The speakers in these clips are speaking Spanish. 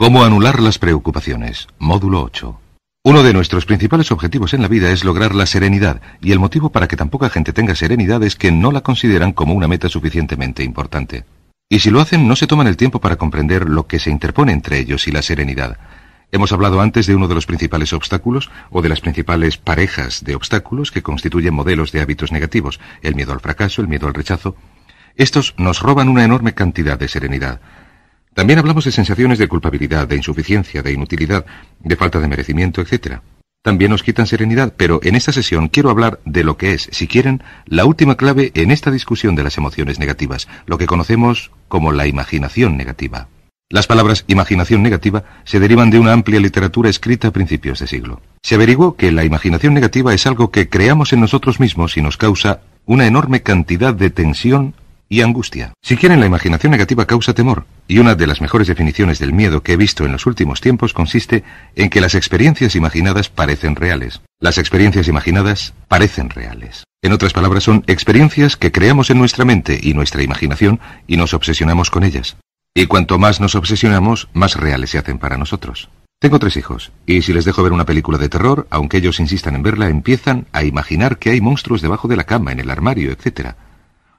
Cómo anular las preocupaciones. Módulo 8. Uno de nuestros principales objetivos en la vida es lograr la serenidad, y el motivo para que tan poca gente tenga serenidad es que no la consideran como una meta suficientemente importante. Y si lo hacen, no se toman el tiempo para comprender lo que se interpone entre ellos y la serenidad. Hemos hablado antes de uno de los principales obstáculos o de las principales parejas de obstáculos que constituyen modelos de hábitos negativos, el miedo al fracaso, el miedo al rechazo. Estos nos roban una enorme cantidad de serenidad. También hablamos de sensaciones de culpabilidad, de insuficiencia, de inutilidad, de falta de merecimiento, etc. También nos quitan serenidad, pero en esta sesión quiero hablar de lo que es, si quieren, la última clave en esta discusión de las emociones negativas, lo que conocemos como la imaginación negativa. Las palabras imaginación negativa se derivan de una amplia literatura escrita a principios de siglo. Se averiguó que la imaginación negativa es algo que creamos en nosotros mismos y nos causa una enorme cantidad de tensión y angustia. Si quieren, la imaginación negativa causa temor, y una de las mejores definiciones del miedo que he visto en los últimos tiempos consiste en que las experiencias imaginadas parecen reales. Las experiencias imaginadas parecen reales. En otras palabras, son experiencias que creamos en nuestra mente y nuestra imaginación y nos obsesionamos con ellas. Y cuanto más nos obsesionamos, más reales se hacen para nosotros. Tengo tres hijos, y si les dejo ver una película de terror, aunque ellos insistan en verla, empiezan a imaginar que hay monstruos debajo de la cama, en el armario, etc.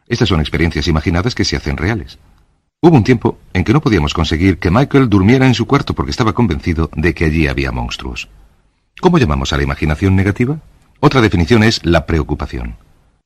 Estas son experiencias imaginadas que se hacen reales. Hubo un tiempo en que no podíamos conseguir que Michael durmiera en su cuarto porque estaba convencido de que allí había monstruos. ¿Cómo llamamos a la imaginación negativa? Otra definición es la preocupación.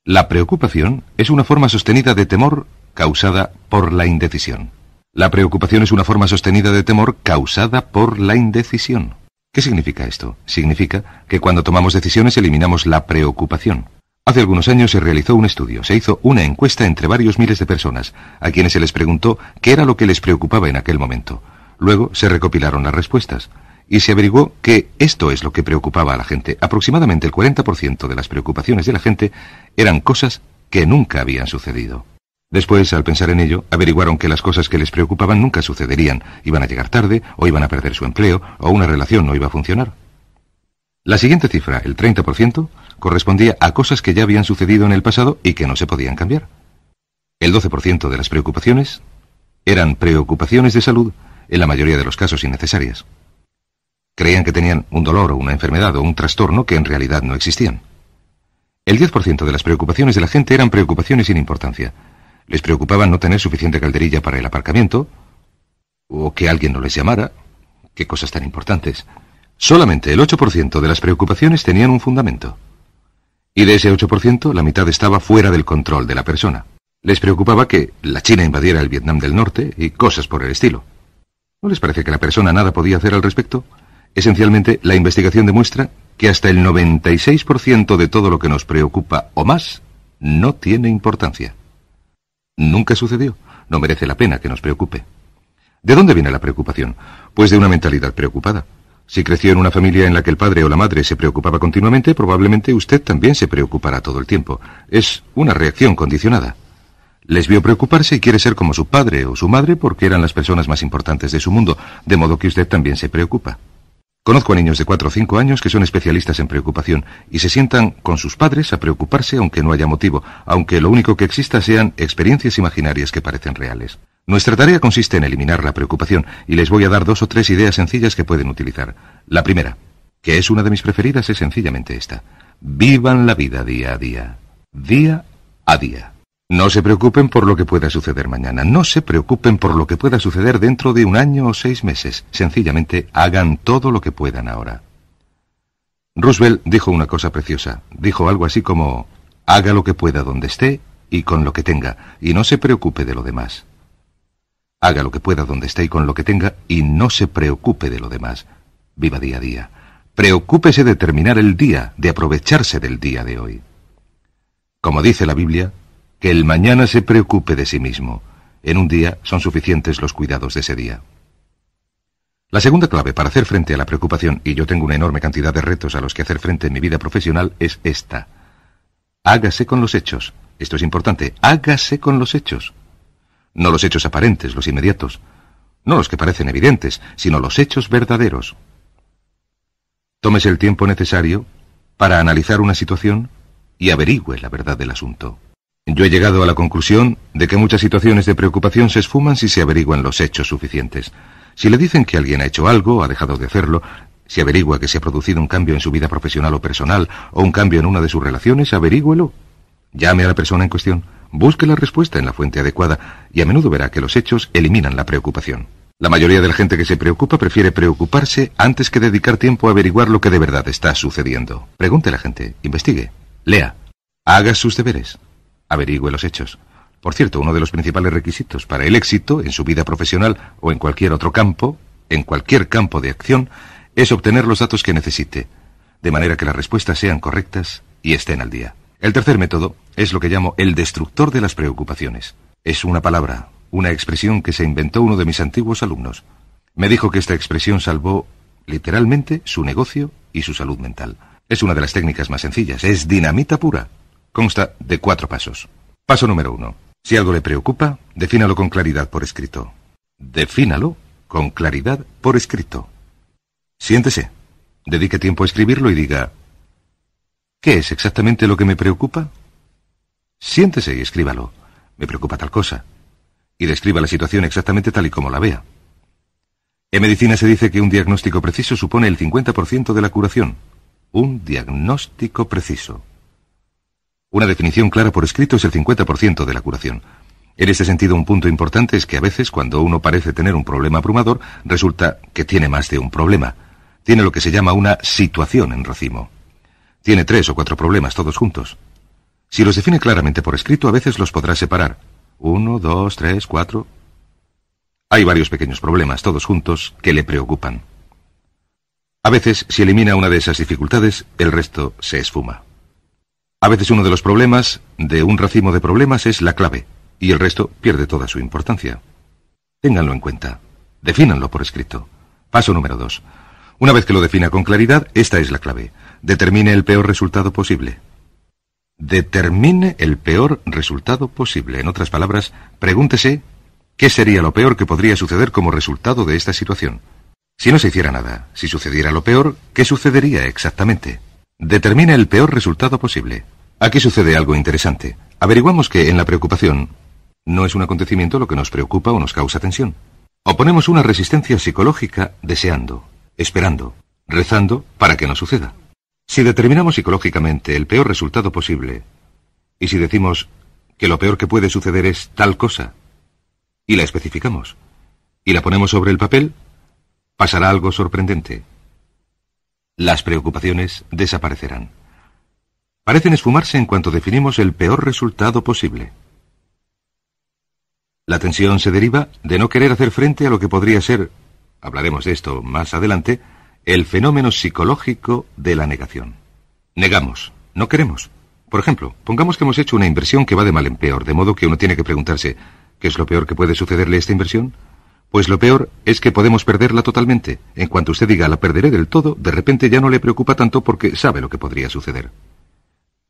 La preocupación es una forma sostenida de temor causada por la indecisión. La preocupación es una forma sostenida de temor causada por la indecisión. ¿Qué significa esto? Significa que cuando tomamos decisiones eliminamos la preocupación. Hace algunos años se realizó un estudio, se hizo una encuesta entre varios miles de personas, a quienes se les preguntó qué era lo que les preocupaba en aquel momento. Luego se recopilaron las respuestas y se averiguó que esto es lo que preocupaba a la gente. Aproximadamente el 40% de las preocupaciones de la gente eran cosas que nunca habían sucedido. Después, al pensar en ello, averiguaron que las cosas que les preocupaban nunca sucederían, iban a llegar tarde, o iban a perder su empleo, o una relación no iba a funcionar. La siguiente cifra, el 30%, correspondía a cosas que ya habían sucedido en el pasado y que no se podían cambiar. El 12% de las preocupaciones eran preocupaciones de salud, en la mayoría de los casos innecesarias. Creían que tenían un dolor o una enfermedad o un trastorno que en realidad no existían. El 10% de las preocupaciones de la gente eran preocupaciones sin importancia. Les preocupaba no tener suficiente calderilla para el aparcamiento, o que alguien no les llamara, qué cosas tan importantes. Solamente el 8% de las preocupaciones tenían un fundamento. Y de ese 8%, la mitad estaba fuera del control de la persona. Les preocupaba que la China invadiera el Vietnam del Norte y cosas por el estilo. ¿No les parece que la persona nada podía hacer al respecto? Esencialmente, la investigación demuestra que hasta el 96% de todo lo que nos preocupa o más no tiene importancia. Nunca sucedió. No merece la pena que nos preocupe. ¿De dónde viene la preocupación? Pues de una mentalidad preocupada. Si creció en una familia en la que el padre o la madre se preocupaba continuamente, probablemente usted también se preocupará todo el tiempo. Es una reacción condicionada. Les vio preocuparse y quiere ser como su padre o su madre porque eran las personas más importantes de su mundo, de modo que usted también se preocupa. Conozco a niños de 4 o 5 años que son especialistas en preocupación y se sientan con sus padres a preocuparse aunque no haya motivo, aunque lo único que exista sean experiencias imaginarias que parecen reales. Nuestra tarea consiste en eliminar la preocupación y les voy a dar dos o tres ideas sencillas que pueden utilizar. La primera, que es una de mis preferidas, es sencillamente esta. Vivan la vida día a día. Día a día. No se preocupen por lo que pueda suceder mañana, no se preocupen por lo que pueda suceder dentro de un año o seis meses, sencillamente hagan todo lo que puedan ahora. Roosevelt dijo una cosa preciosa, dijo algo así como, haga lo que pueda donde esté y con lo que tenga, y no se preocupe de lo demás. Haga lo que pueda donde esté y con lo que tenga, y no se preocupe de lo demás. Viva día a día. Preocúpese de terminar el día, de aprovecharse del día de hoy. Como dice la Biblia, que el mañana se preocupe de sí mismo. En un día son suficientes los cuidados de ese día. La segunda clave para hacer frente a la preocupación, y yo tengo una enorme cantidad de retos a los que hacer frente en mi vida profesional, es esta. Hágase con los hechos. Esto es importante. Hágase con los hechos. No los hechos aparentes, los inmediatos. No los que parecen evidentes, sino los hechos verdaderos. Tómese el tiempo necesario para analizar una situación y averigüe la verdad del asunto. Yo he llegado a la conclusión de que muchas situaciones de preocupación se esfuman si se averiguan los hechos suficientes. Si le dicen que alguien ha hecho algo, ha dejado de hacerlo, si averigua que se ha producido un cambio en su vida profesional o personal, o un cambio en una de sus relaciones, averígüelo. Llame a la persona en cuestión, busque la respuesta en la fuente adecuada y a menudo verá que los hechos eliminan la preocupación. La mayoría de la gente que se preocupa prefiere preocuparse antes que dedicar tiempo a averiguar lo que de verdad está sucediendo. Pregunte a la gente, investigue, lea, haga sus deberes averigüe los hechos. Por cierto, uno de los principales requisitos para el éxito en su vida profesional o en cualquier otro campo, en cualquier campo de acción, es obtener los datos que necesite, de manera que las respuestas sean correctas y estén al día. El tercer método es lo que llamo el destructor de las preocupaciones. Es una palabra, una expresión que se inventó uno de mis antiguos alumnos. Me dijo que esta expresión salvó literalmente su negocio y su salud mental. Es una de las técnicas más sencillas, es dinamita pura. Consta de cuatro pasos. Paso número uno. Si algo le preocupa, defínalo con claridad por escrito. Defínalo con claridad por escrito. Siéntese. Dedique tiempo a escribirlo y diga, ¿qué es exactamente lo que me preocupa? Siéntese y escríbalo. Me preocupa tal cosa. Y describa la situación exactamente tal y como la vea. En medicina se dice que un diagnóstico preciso supone el 50% de la curación. Un diagnóstico preciso. Una definición clara por escrito es el 50% de la curación. En este sentido, un punto importante es que a veces cuando uno parece tener un problema abrumador, resulta que tiene más de un problema. Tiene lo que se llama una situación en racimo. Tiene tres o cuatro problemas todos juntos. Si los define claramente por escrito, a veces los podrá separar. Uno, dos, tres, cuatro. Hay varios pequeños problemas, todos juntos, que le preocupan. A veces, si elimina una de esas dificultades, el resto se esfuma. A veces uno de los problemas, de un racimo de problemas, es la clave, y el resto pierde toda su importancia. Ténganlo en cuenta. Defínanlo por escrito. Paso número dos. Una vez que lo defina con claridad, esta es la clave. Determine el peor resultado posible. Determine el peor resultado posible. En otras palabras, pregúntese qué sería lo peor que podría suceder como resultado de esta situación. Si no se hiciera nada, si sucediera lo peor, ¿qué sucedería exactamente? Determine el peor resultado posible. Aquí sucede algo interesante. Averiguamos que en la preocupación no es un acontecimiento lo que nos preocupa o nos causa tensión. Oponemos una resistencia psicológica deseando, esperando, rezando para que no suceda. Si determinamos psicológicamente el peor resultado posible, y si decimos que lo peor que puede suceder es tal cosa, y la especificamos, y la ponemos sobre el papel, pasará algo sorprendente. Las preocupaciones desaparecerán parecen esfumarse en cuanto definimos el peor resultado posible. La tensión se deriva de no querer hacer frente a lo que podría ser, hablaremos de esto más adelante, el fenómeno psicológico de la negación. Negamos, no queremos. Por ejemplo, pongamos que hemos hecho una inversión que va de mal en peor, de modo que uno tiene que preguntarse, ¿qué es lo peor que puede sucederle a esta inversión? Pues lo peor es que podemos perderla totalmente. En cuanto usted diga la perderé del todo, de repente ya no le preocupa tanto porque sabe lo que podría suceder.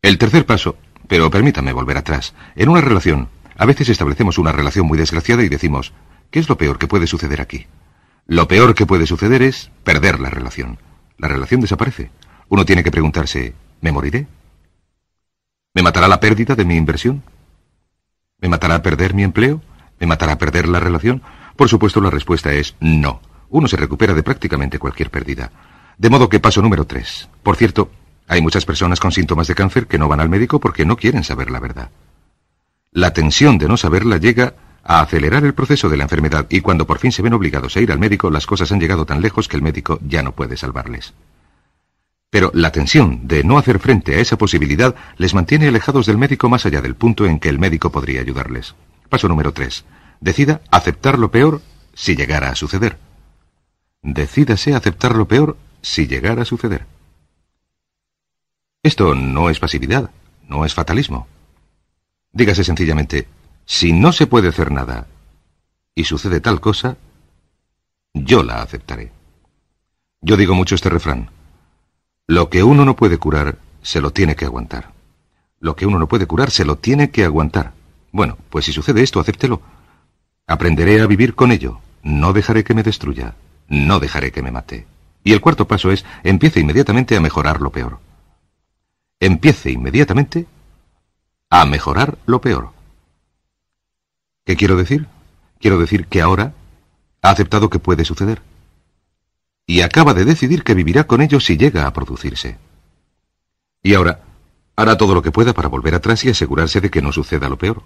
El tercer paso, pero permítame volver atrás, en una relación, a veces establecemos una relación muy desgraciada y decimos, ¿qué es lo peor que puede suceder aquí? Lo peor que puede suceder es perder la relación. La relación desaparece. Uno tiene que preguntarse, ¿me moriré? ¿Me matará la pérdida de mi inversión? ¿Me matará perder mi empleo? ¿Me matará perder la relación? Por supuesto, la respuesta es no. Uno se recupera de prácticamente cualquier pérdida. De modo que paso número tres. Por cierto, hay muchas personas con síntomas de cáncer que no van al médico porque no quieren saber la verdad. La tensión de no saberla llega a acelerar el proceso de la enfermedad y cuando por fin se ven obligados a ir al médico, las cosas han llegado tan lejos que el médico ya no puede salvarles. Pero la tensión de no hacer frente a esa posibilidad les mantiene alejados del médico más allá del punto en que el médico podría ayudarles. Paso número 3. Decida aceptar lo peor si llegara a suceder. Decídase aceptar lo peor si llegara a suceder. Esto no es pasividad, no es fatalismo. Dígase sencillamente, si no se puede hacer nada y sucede tal cosa, yo la aceptaré. Yo digo mucho este refrán. Lo que uno no puede curar, se lo tiene que aguantar. Lo que uno no puede curar, se lo tiene que aguantar. Bueno, pues si sucede esto, acéptelo. Aprenderé a vivir con ello. No dejaré que me destruya. No dejaré que me mate. Y el cuarto paso es, empiece inmediatamente a mejorar lo peor empiece inmediatamente a mejorar lo peor. ¿Qué quiero decir? Quiero decir que ahora ha aceptado que puede suceder. Y acaba de decidir que vivirá con ello si llega a producirse. Y ahora hará todo lo que pueda para volver atrás y asegurarse de que no suceda lo peor.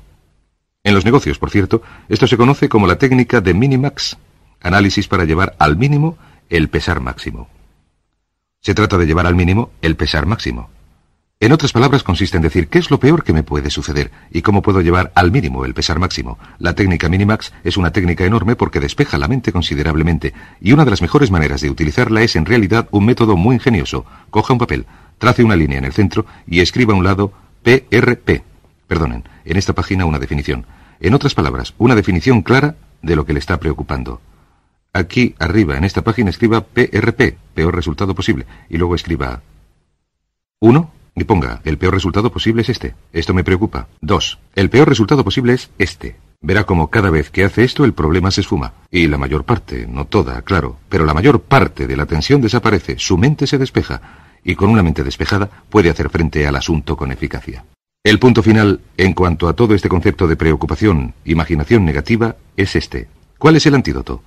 En los negocios, por cierto, esto se conoce como la técnica de minimax, análisis para llevar al mínimo el pesar máximo. Se trata de llevar al mínimo el pesar máximo. En otras palabras, consiste en decir qué es lo peor que me puede suceder y cómo puedo llevar al mínimo el pesar máximo. La técnica Minimax es una técnica enorme porque despeja la mente considerablemente y una de las mejores maneras de utilizarla es en realidad un método muy ingenioso. Coja un papel, trace una línea en el centro y escriba a un lado PRP. Perdonen, en esta página una definición. En otras palabras, una definición clara de lo que le está preocupando. Aquí arriba en esta página escriba PRP, peor resultado posible, y luego escriba 1 y ponga, el peor resultado posible es este. Esto me preocupa. Dos. El peor resultado posible es este. Verá como cada vez que hace esto el problema se esfuma. Y la mayor parte, no toda, claro, pero la mayor parte de la tensión desaparece, su mente se despeja, y con una mente despejada puede hacer frente al asunto con eficacia. El punto final, en cuanto a todo este concepto de preocupación, imaginación negativa, es este. ¿Cuál es el antídoto?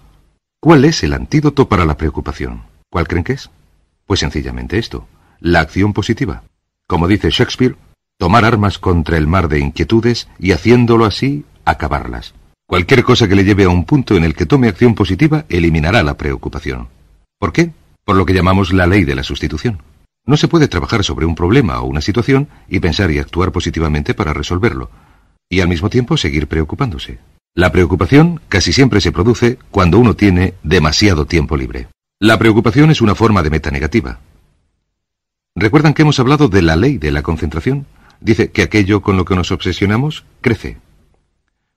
¿Cuál es el antídoto para la preocupación? ¿Cuál creen que es? Pues sencillamente esto, la acción positiva como dice Shakespeare, tomar armas contra el mar de inquietudes y haciéndolo así, acabarlas. Cualquier cosa que le lleve a un punto en el que tome acción positiva eliminará la preocupación. ¿Por qué? Por lo que llamamos la ley de la sustitución. No se puede trabajar sobre un problema o una situación y pensar y actuar positivamente para resolverlo, y al mismo tiempo seguir preocupándose. La preocupación casi siempre se produce cuando uno tiene demasiado tiempo libre. La preocupación es una forma de meta negativa. ¿Recuerdan que hemos hablado de la ley de la concentración? Dice que aquello con lo que nos obsesionamos crece.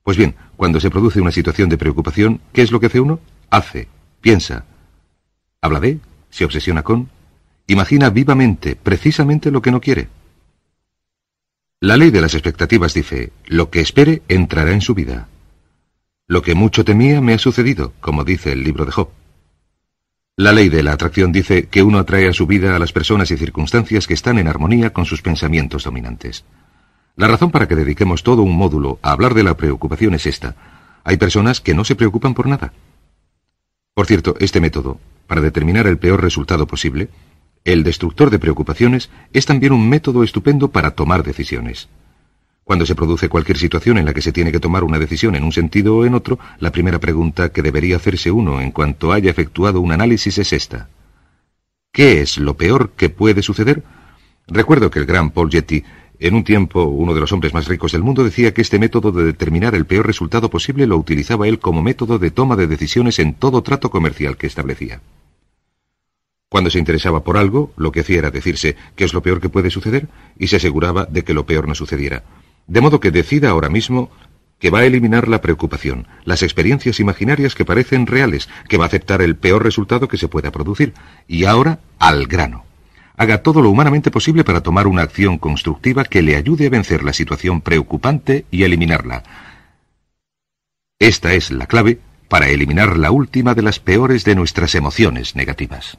Pues bien, cuando se produce una situación de preocupación, ¿qué es lo que hace uno? Hace, piensa, habla de, se obsesiona con, imagina vivamente precisamente lo que no quiere. La ley de las expectativas dice, lo que espere entrará en su vida. Lo que mucho temía me ha sucedido, como dice el libro de Job. La ley de la atracción dice que uno atrae a su vida a las personas y circunstancias que están en armonía con sus pensamientos dominantes. La razón para que dediquemos todo un módulo a hablar de la preocupación es esta. Hay personas que no se preocupan por nada. Por cierto, este método, para determinar el peor resultado posible, el destructor de preocupaciones, es también un método estupendo para tomar decisiones. Cuando se produce cualquier situación en la que se tiene que tomar una decisión en un sentido o en otro, la primera pregunta que debería hacerse uno en cuanto haya efectuado un análisis es esta. ¿Qué es lo peor que puede suceder? Recuerdo que el gran Paul Getty, en un tiempo uno de los hombres más ricos del mundo, decía que este método de determinar el peor resultado posible lo utilizaba él como método de toma de decisiones en todo trato comercial que establecía. Cuando se interesaba por algo, lo que hacía era decirse qué es lo peor que puede suceder y se aseguraba de que lo peor no sucediera. De modo que decida ahora mismo que va a eliminar la preocupación, las experiencias imaginarias que parecen reales, que va a aceptar el peor resultado que se pueda producir. Y ahora, al grano. Haga todo lo humanamente posible para tomar una acción constructiva que le ayude a vencer la situación preocupante y eliminarla. Esta es la clave para eliminar la última de las peores de nuestras emociones negativas.